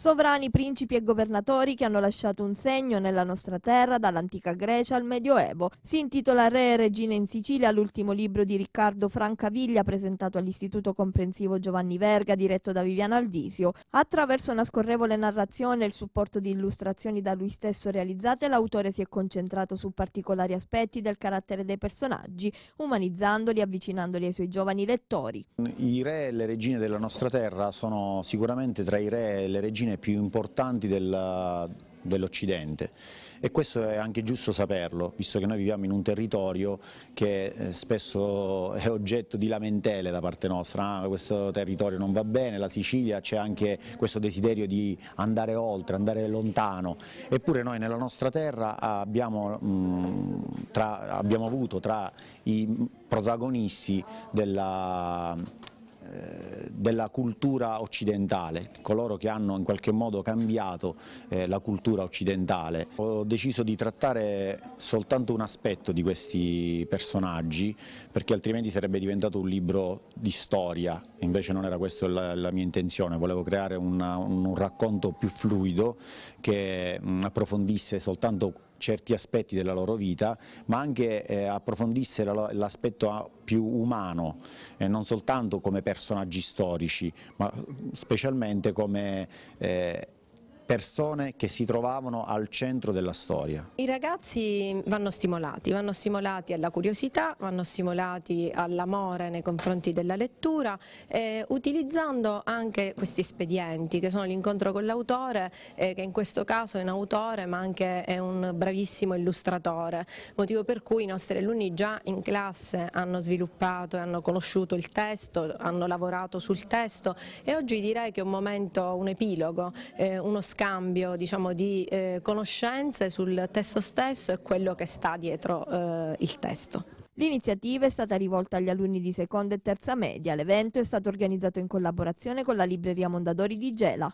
Sovrani, principi e governatori che hanno lasciato un segno nella nostra terra dall'antica Grecia al Medioevo. Si intitola Re e Regine in Sicilia l'ultimo libro di Riccardo Francaviglia presentato all'Istituto Comprensivo Giovanni Verga diretto da Viviana Aldisio. Attraverso una scorrevole narrazione e il supporto di illustrazioni da lui stesso realizzate, l'autore si è concentrato su particolari aspetti del carattere dei personaggi, umanizzandoli e avvicinandoli ai suoi giovani lettori. I re e le regine della nostra terra sono sicuramente tra i re e le regine medicine più importanti dell'Occidente dell e questo è anche giusto saperlo, visto che noi viviamo in un territorio che eh, spesso è oggetto di lamentele da parte nostra, ah, questo territorio non va bene, la Sicilia c'è anche questo desiderio di andare oltre, andare lontano, eppure noi nella nostra terra abbiamo, mh, mm, tra, abbiamo avuto tra i protagonisti della, eh, della cultura occidentale, coloro che hanno in qualche modo cambiato eh, la cultura occidentale. Ho deciso di trattare soltanto un aspetto di questi personaggi perché altrimenti sarebbe diventato un libro di storia, invece non era questa la, la mia intenzione, volevo creare una, un, un racconto più fluido che approfondisse soltanto certi aspetti della loro vita, ma anche eh, approfondisse l'aspetto ah, più umano, eh, non soltanto come personaggi storici, ma mm, specialmente come eh, persone che si trovavano al centro della storia. I ragazzi vanno stimolati, vanno stimolati alla curiosità, vanno stimolati all'amore nei confronti della lettura, eh, utilizzando anche questi espedienti che sono l'incontro con l'autore, eh, che in questo caso è un autore ma anche è un bravissimo illustratore, motivo per cui i nostri alunni già in classe hanno sviluppato e hanno conosciuto il testo, hanno lavorato sul testo e oggi direi che è un momento, un epilogo, eh, uno scambio scambio diciamo, di eh, conoscenze sul testo stesso e quello che sta dietro eh, il testo. L'iniziativa è stata rivolta agli alunni di seconda e terza media. L'evento è stato organizzato in collaborazione con la libreria Mondadori di Gela.